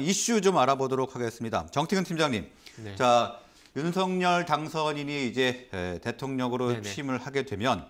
이슈 좀 알아보도록 하겠습니다. 정태근 팀장님. 네. 자, 윤석열 당선인이 이제 대통령으로 네네. 취임을 하게 되면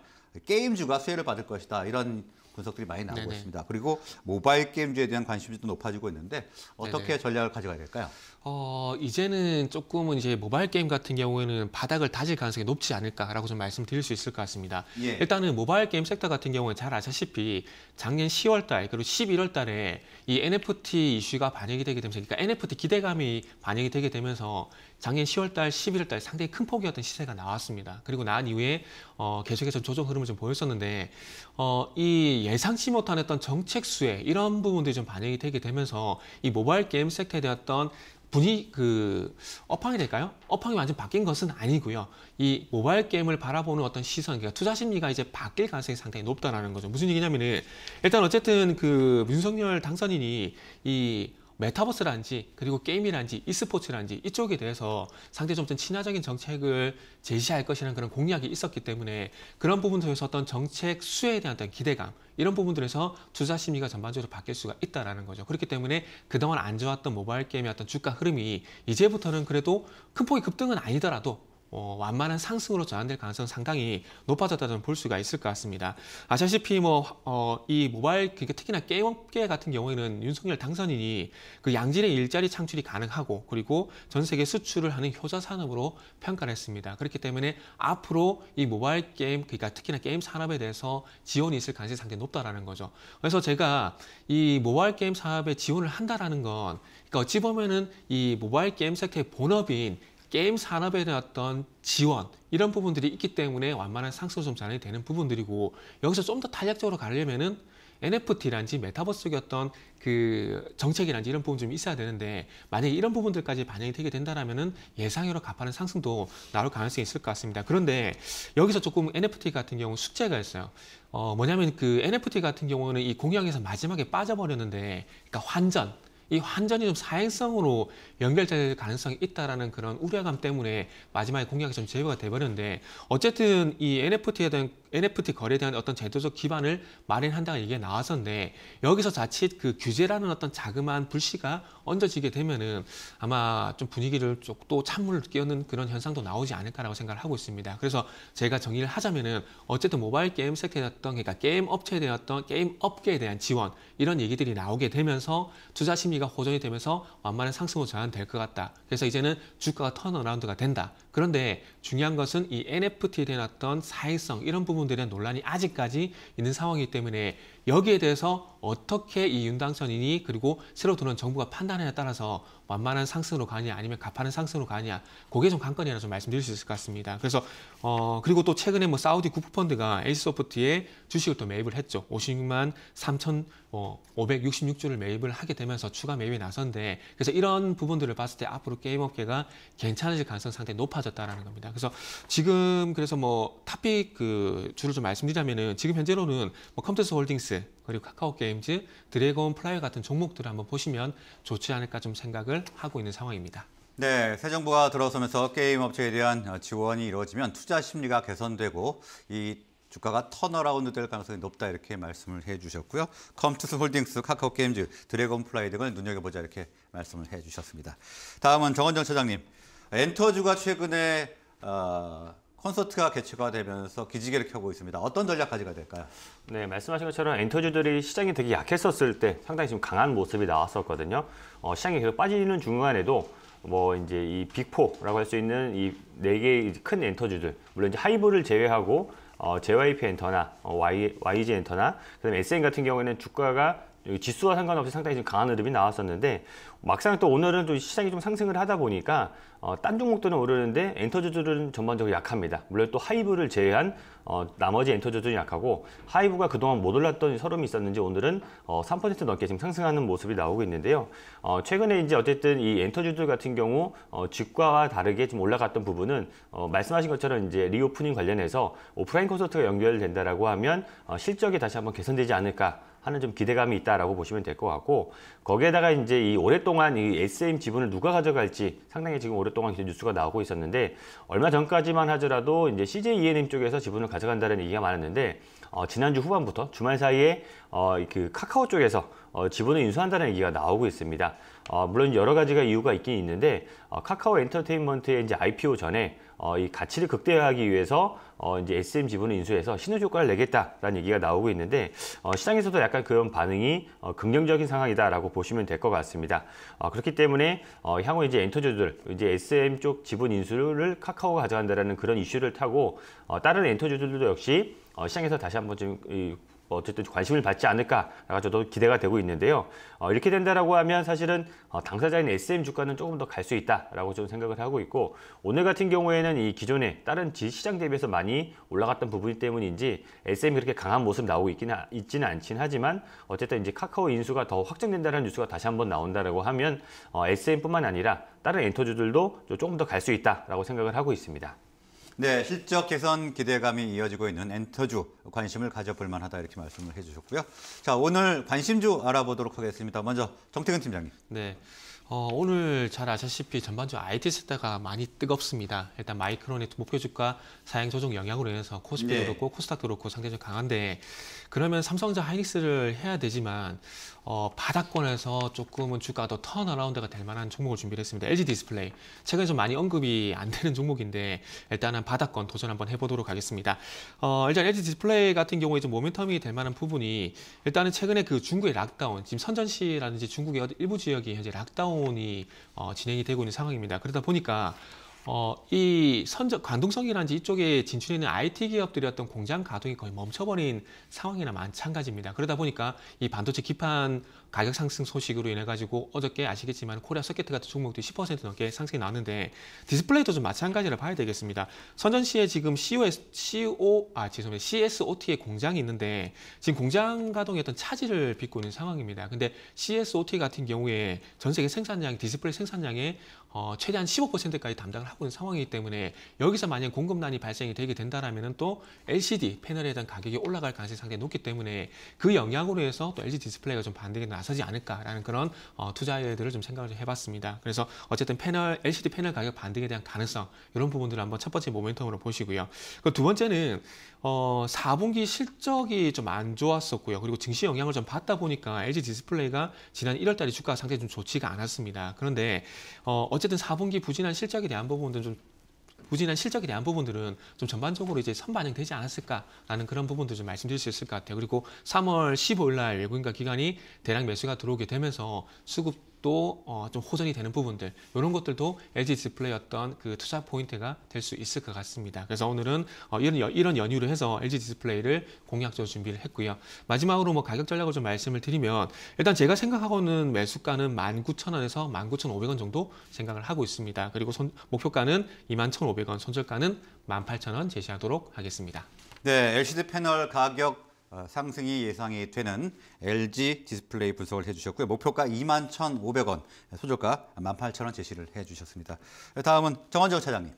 게임주가 수혜를 받을 것이다. 이런 분석들이 많이 나오고 네네. 있습니다. 그리고 모바일 게임즈에 대한 관심도 높아지고 있는데 어떻게 네네. 전략을 가져가야 될까요? 어, 이제는 조금은 이제 모바일 게임 같은 경우에는 바닥을 다질 가능성이 높지 않을까라고 좀 말씀드릴 수 있을 것 같습니다. 예. 일단은 모바일 게임 섹터 같은 경우는 잘 아시다시피 작년 10월 달 그리고 11월 달에 이 NFT 이슈가 반영이 되게 되면서 그러니까 NFT 기대감이 반영이 되게 되면서 작년 10월달, 11월달 상당히 큰 폭이었던 시세가 나왔습니다. 그리고 난 이후에 어, 계속해서 조정 흐름을 좀 보였었는데 어, 이 예상치 못한 했던 정책 수혜 이런 부분들이 좀 반영이 되게 되면서 이 모바일 게임 섹터에 대했던 분이 그 업황이 될까요? 업황이 완전 바뀐 것은 아니고요. 이 모바일 게임을 바라보는 어떤 시선, 그러니까 투자 심리가 이제 바뀔 가능성이 상당히 높다라는 거죠. 무슨 얘기냐면은 일단 어쨌든 그 윤석열 당선인이 이 메타버스란지 그리고 게임이란지 e스포츠란지 이쪽에 대해서 상대 점점 친화적인 정책을 제시할 것이라는 그런 공약이 있었기 때문에 그런 부분들에서 어떤 정책 수혜에 대한 어떤 기대감 이런 부분들에서 투자 심리가 전반적으로 바뀔 수가 있다라는 거죠. 그렇기 때문에 그동안 안 좋았던 모바일 게임의 어떤 주가 흐름이 이제부터는 그래도 큰 폭의 급등은 아니더라도 어, 완만한 상승으로 전환될 가능성 상당히 높아졌다는 볼 수가 있을 것 같습니다. 아시다시피 뭐, 어, 이 모바일, 그러니까 특히나 게임업계 같은 경우에는 윤석열 당선인이 그 양질의 일자리 창출이 가능하고 그리고 전 세계 수출을 하는 효자 산업으로 평가를 했습니다. 그렇기 때문에 앞으로 이 모바일 게임, 그러니까 특히나 게임 산업에 대해서 지원이 있을 가능성이 상당히 높다라는 거죠. 그래서 제가 이 모바일 게임 사업에 지원을 한다라는 건 그러니까 어찌 보면은 이 모바일 게임 섹터의 본업인 게임 산업에 대한 어떤 지원 이런 부분들이 있기 때문에 완만한 상승점 전환이 되는 부분들이고 여기서 좀 더 탄력적으로 가려면은 NFT란지 메타버스의 어떤 그 정책이란지 이런 부분 좀 있어야 되는데 만약에 이런 부분들까지 반영이 되게 된다라면은 예상으로 가파른 상승도 나올 가능성이 있을 것 같습니다. 그런데 여기서 조금 NFT 같은 경우 숙제가 있어요. 어 뭐냐면 그 NFT 같은 경우는 이 공약에서 마지막에 빠져버렸는데 그러니까 환전 이환전이좀 사행성으로 연결될 가능성이 있다라는 그런 우려감 때문에 마지막에 공약이 좀 제외가 돼버렸는데 어쨌든 이 NFT에 대한 NFT 거래에 대한 어떤 제도적 기반을 마련한다는 얘기가 나왔었는데 여기서 자칫 그 규제라는 어떤 자그마한 불씨가 얹어지게 되면은 아마 좀 분위기를 쪽 또 찬물을 끼얹는 그런 현상도 나오지 않을까라고 생각을 하고 있습니다. 그래서 제가 정리를 하자면은 어쨌든 모바일 게임 섹터에 어떤 그러니까 게임 업체에 대한 어떤 게임 업계에 대한 지원 이런 얘기들이 나오게 되면서 투자 심리 소비가 호전이 되면서 완만한 상승으로 전환될 것 같다. 그래서 이제는 주가가 턴어라운드가 된다. 그런데 중요한 것은 이 NFT에 대한 어떤 사회성 이런 부분들에 논란이 아직까지 있는 상황이기 때문에 여기에 대해서 어떻게 이 윤당선인이 그리고 새로 드는 정부가 판단에 하냐 따라서 완만한 상승으로 가느냐 아니면 가파른 상승으로 가느냐 그게 좀 관건이라 좀 말씀드릴 수 있을 것 같습니다. 그래서 어 그리고 또 최근에 뭐 사우디 국부펀드가 에이스소프트에 주식을 또 매입을 했죠. 56만 3 566주를 매입을 하게 되면서 추가 매입이 나선데 그래서 이런 부분들을 봤을 때 앞으로 게임업계가 괜찮아질 가능성 상당히 높아졌다라는 겁니다. 그래서 지금 그래서 뭐 탑픽 그 주를 좀 말씀드리자면은 지금 현재로는 뭐 컴퓨터 스 홀딩스 그리고 카카오 게임즈, 드래곤 플라이 같은 종목들을 한번 보시면 좋지 않을까 좀 생각을 하고 있는 상황입니다. 네, 새 정부가 들어서면서 게임 업체에 대한 지원이 이루어지면 투자 심리가 개선되고 이 주가가 턴어라운드 될 가능성이 높다 이렇게 말씀을 해주셨고요. 컴투스 홀딩스, 카카오게임즈, 드래곤플라이 등을 눈여겨보자 이렇게 말씀을 해주셨습니다. 다음은 정원정 차장님. 엔터주가 최근에 어, 콘서트가 개최가 되면서 기지개를 켜고 있습니다. 어떤 전략 가지가 될까요? 네, 말씀하신 것처럼 엔터주들이 시장이 되게 약했었을 때 상당히 지금 강한 모습이 나왔었거든요. 어, 시장이 계속 빠지는 중간에도 뭐 이제 이 빅포라고 할 수 있는 이 네 개의 큰 엔터주들, 물론 이제 하이브를 제외하고 어, JYP 엔터나 어, y, YG 엔터나 그다음에 SN 같은 경우에는 주가가 지수와 상관없이 상당히 좀 강한 흐름이 나왔었는데 막상 또 오늘은 또 시장이 좀 상승을 하다 보니까 어, 딴 종목들은 오르는데 엔터주들은 전반적으로 약합니다. 물론 또 하이브를 제외한 어, 나머지 엔터주들이 약하고 하이브가 그동안 못 올랐던 서름이 있었는지 오늘은 어, 3% 넘게 지금 상승하는 모습이 나오고 있는데요. 어, 최근에 이제 어쨌든 이 엔터주들 같은 경우 어, 주가와 다르게 좀 올라갔던 부분은 어, 말씀하신 것처럼 이제 리오프닝 관련해서 오프라인 콘서트가 연결된다라고 하면 어, 실적이 다시 한번 개선되지 않을까 하는 좀 기대감이 있다라고 보시면 될 것 같고 거기에다가 이제 이 오랫동안 이 SM 지분을 누가 가져갈지 상당히 지금 오랫동안 뉴스가 나오고 있었는데 얼마 전까지만 하더라도 이제 CJ E&M 쪽에서 지분을 가져간다는 얘기가 많았는데 어, 지난주 후반부터 주말 사이에 어, 그 카카오 쪽에서 어, 지분을 인수한다는 얘기가 나오고 있습니다. 어, 물론 여러 가지가 이유가 있긴 있는데 어, 카카오 엔터테인먼트의 이제 IPO 전에 어, 이 가치를 극대화하기 위해서 어, 이제 SM 지분을 인수해서 신호 효과를 내겠다라는 얘기가 나오고 있는데 어, 시장에서도 약간 그런 반응이 어, 긍정적인 상황이다라고 보시면 될 것 같습니다. 어, 그렇기 때문에 어, 향후 이제 엔터주들 이제 SM 쪽 지분 인수를 카카오가 가져간다라는 그런 이슈를 타고 어, 다른 엔터주들도 역시 어, 시장에서 다시 한번 좀 이, 뭐 어쨌든 관심을 받지 않을까라고 저도 기대가 되고 있는데요. 어, 이렇게 된다라고 하면 사실은 어, 당사자인 SM 주가는 조금 더 갈 수 있다라고 좀 생각을 하고 있고 오늘 같은 경우에는 이 기존에 다른 지 시장 대비해서 많이 올라갔던 부분 때문인지 SM이 그렇게 강한 모습 나오고 있긴 하, 있지는 않긴 하지만 어쨌든 이제 카카오 인수가 더 확정된다는 뉴스가 다시 한번 나온다라고 하면 어, SM뿐만 아니라 다른 엔터주들도 조금 더 갈 수 있다라고 생각을 하고 있습니다. 네, 실적 개선 기대감이 이어지고 있는 엔터주 관심을 가져볼 만하다 이렇게 말씀을 해주셨고요. 자, 오늘 관심주 알아보도록 하겠습니다. 먼저 정태근 팀장님. 네. 어, 오늘 잘 아시다시피 전반적으로 IT 세대가 많이 뜨겁습니다. 일단 마이크론의 목표 주가 사양 조정 영향으로 인해서 코스피도 네. 그렇고 코스닥도 그렇고 상대적으로 강한데 그러면 삼성전자 하이닉스를 해야 되지만 어, 바닥권에서 조금은 주가 더 턴어라운드가 될 만한 종목을 준비를 했습니다. LG 디스플레이. 최근에 좀 많이 언급이 안 되는 종목인데 일단은 바닥권 도전 한번 해보도록 하겠습니다. 어, 일단 LG 디스플레이 같은 경우에 좀 모멘텀이 될 만한 부분이 일단은 최근에 그 중국의 락다운, 지금 선전시라든지 중국의 일부 지역이 현재 락다운 청원이 어, 진행이 되고 있는 상황입니다. 그러다 보니까 어, 이 선적 관동성이라든지 이쪽에 진출해 있는 IT 기업들이 어떤 공장 가동이 거의 멈춰버린 상황이나 마찬가지입니다. 그러다 보니까 이 반도체 기판 가격 상승 소식으로 인해 가지고 어저께 아시겠지만 코리아 서킷 같은 종목도10% 넘게 상승이 나왔는데 디스플레이도 좀 마찬가지라 봐야 되겠습니다. 선전시에 지금 COS, CO, 아, 죄송해요. CSOT의 공장이 있는데 지금 공장 가동에 어떤 차질을 빚고 있는 상황입니다. 근데 CSOT 같은 경우에 전 세계 생산량, 디스플레이 생산량의 어, 최대한 15%까지 담당을 하고 있는 상황이기 때문에 여기서 만약 공급난이 발생이 되게 된다라면 또 LCD 패널에 대한 가격이 올라갈 가능성이 상당히 높기 때문에 그 영향으로 해서 또 LG 디스플레이가 좀 반등에 나서지 않을까라는 그런 어, 투자들을 좀 생각을 좀 해봤습니다. 그래서 어쨌든 패널 LCD 패널 가격 반등에 대한 가능성 이런 부분들을 한번 첫 번째 모멘텀으로 보시고요. 그 두 번째는 어, 4분기 실적이 좀 안 좋았었고요. 그리고 증시 영향을 좀 받다 보니까 LG 디스플레이가 지난 1월 달에 주가 상태 좀 좋지가 않았습니다. 그런데 어, 어쨌든 4분기 부진한 실적에 대한 부분들은 좀 부진한 실적에 대한 부분들은 좀 전반적으로 이제 선반영되지 않았을까라는 그런 부분도 좀 말씀드릴 수 있을 것 같아요. 그리고 3월 15일 날 외국인과 기관이 대량 매수가 들어오게 되면서 수급 또좀 어, 호전이 되는 부분들 이런 것들도 LG 디스플레이 어떤 그 투자 포인트가 될 수 있을 것 같습니다. 그래서 오늘은 어, 이런 이런 연유로 해서 LG 디스플레이를 공략적으로 준비를 했고요. 마지막으로 뭐 가격 전략을 좀 말씀을 드리면 일단 제가 생각하고는 매수가는 19,000원에서 19,500원 정도 생각을 하고 있습니다. 그리고 손, 목표가는 21,500원, 손절가는 18,000원 제시하도록 하겠습니다. 네, LCD 패널 가격 어, 상승이 예상이 되는 LG 디스플레이 분석을 해주셨고요. 목표가 2 1,500원, 소저가 18,000원 제시를 해주셨습니다. 다음은 정원정 차장님.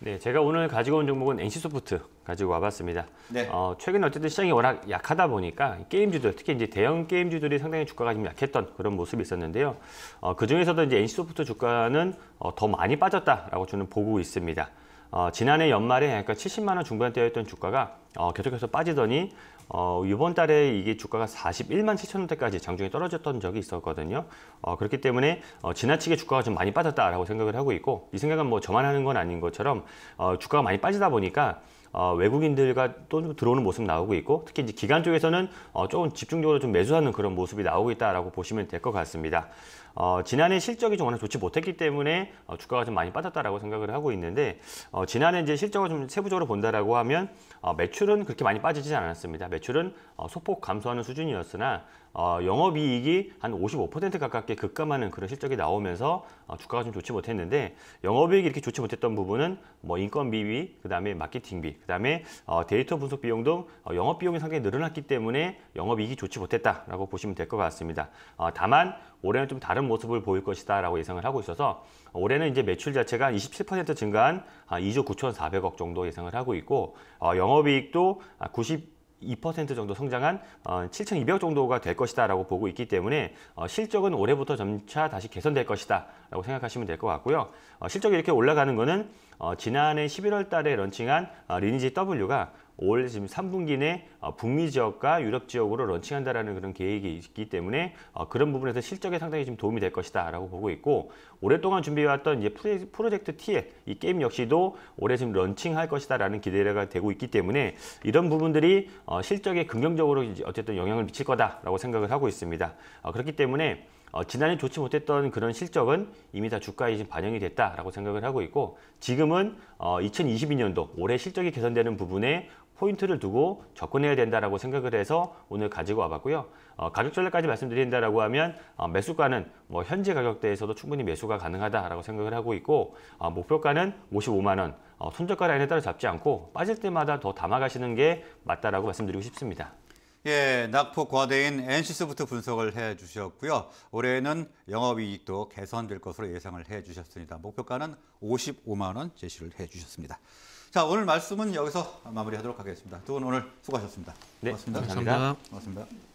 네, 제가 오늘 가지고 온 종목은 NC소프트 가지고 와봤습니다. 네. 어, 최근 어쨌든 시장이 워낙 약하다 보니까 게임주들, 특히 이제 대형 게임주들이 상당히 주가가 좀 약했던 그런 모습이 있었는데요. 어, 그 중에서도 이제 NC소프트 주가는 어, 더 많이 빠졌다라고 저는 보고 있습니다. 어, 지난해 연말에 그러니까 70만 원 중반대였던 주가가 어, 계속해서 빠지더니 어, 이번 달에 이게 주가가 41만 7천 원대까지 장중에 떨어졌던 적이 있었거든요. 어, 그렇기 때문에 어, 지나치게 주가가 좀 많이 빠졌다라고 생각을 하고 있고 이 생각은 뭐 저만 하는 건 아닌 것처럼 어, 주가가 많이 빠지다 보니까 어, 외국인들과 또 들어오는 모습 나오고 있고 특히 이제 기관 쪽에서는 어, 조금 집중적으로 좀 매수하는 그런 모습이 나오고 있다라고 보시면 될 것 같습니다. 어, 지난해 실적이 좀 워낙 좋지 못했기 때문에 어, 주가가 좀 많이 빠졌다라고 생각을 하고 있는데 어, 지난해 이제 실적을 좀 세부적으로 본다라고 하면 어, 매출은 그렇게 많이 빠지지 않았습니다. 매출은 어, 소폭 감소하는 수준이었으나 어, 영업이익이 한 55% 가깝게 급감하는 그런 실적이 나오면서 어, 주가가 좀 좋지 못했는데 영업이익이 이렇게 좋지 못했던 부분은 뭐 인건비비, 그 다음에 마케팅비, 그 다음에 어, 데이터 분석 비용 등 어, 영업 비용이 상당히 늘어났기 때문에 영업이익이 좋지 못했다라고 보시면 될 것 같습니다. 어, 다만 올해는 좀 다른 모습을 보일 것이다라고 예상을 하고 있어서 올해는 이제 매출 자체가 27% 증가한 2조 아, 9,400억 정도 예상을 하고 있고 어, 영업이익도 90 아, 2% 정도 성장한 7,200억 어, 정도가 될 것이다라고 보고 있기 때문에 어, 실적은 올해부터 점차 다시 개선될 것이다라고 생각하시면 될 것 같고요. 실적이 이렇게 올라가는 것은 어, 지난해 11월 달에 런칭한 어, 리니지 W가 올 지금 3분기 내 어, 북미 지역과 유럽 지역으로 런칭한다라는 그런 계획이 있기 때문에 어, 그런 부분에서 실적에 상당히 좀 도움이 될 것이다라고 보고 있고 오랫동안 준비해왔던 이제 프로젝트, T의 이 게임 역시도 올해 지금 런칭할 것이다라는 기대가 되고 있기 때문에 이런 부분들이 어, 실적에 긍정적으로 어쨌든 영향을 미칠 거다라고 생각을 하고 있습니다. 어, 그렇기 때문에 어, 지난해 좋지 못했던 그런 실적은 이미 다 주가에 지금 반영이 됐다라고 생각을 하고 있고 지금은 어, 2022년도 올해 실적이 개선되는 부분에 포인트를 두고 접근해야 된다라고 생각을 해서 오늘 가지고 와봤고요. 어, 가격 전략까지 말씀드린다라고 하면 어, 매수가는 뭐 현재 가격대에서도 충분히 매수가 가능하다라고 생각을 하고 있고 어, 목표가는 55만 원, 어, 손절가 라인에 따라 잡지 않고 빠질 때마다 더 담아가시는 게 맞다라고 말씀드리고 싶습니다. 예, 낙폭 과대인 NC소프트 분석을 해 주셨고요. 올해는 영업이익도 개선될 것으로 예상을 해 주셨습니다. 목표가는 55만 원 제시를 해 주셨습니다. 자, 오늘 말씀은 여기서 마무리하도록 하겠습니다. 두 분 오늘 수고하셨습니다. 네, 고맙습니다. 감사합니다. 고맙습니다. 고맙습니다.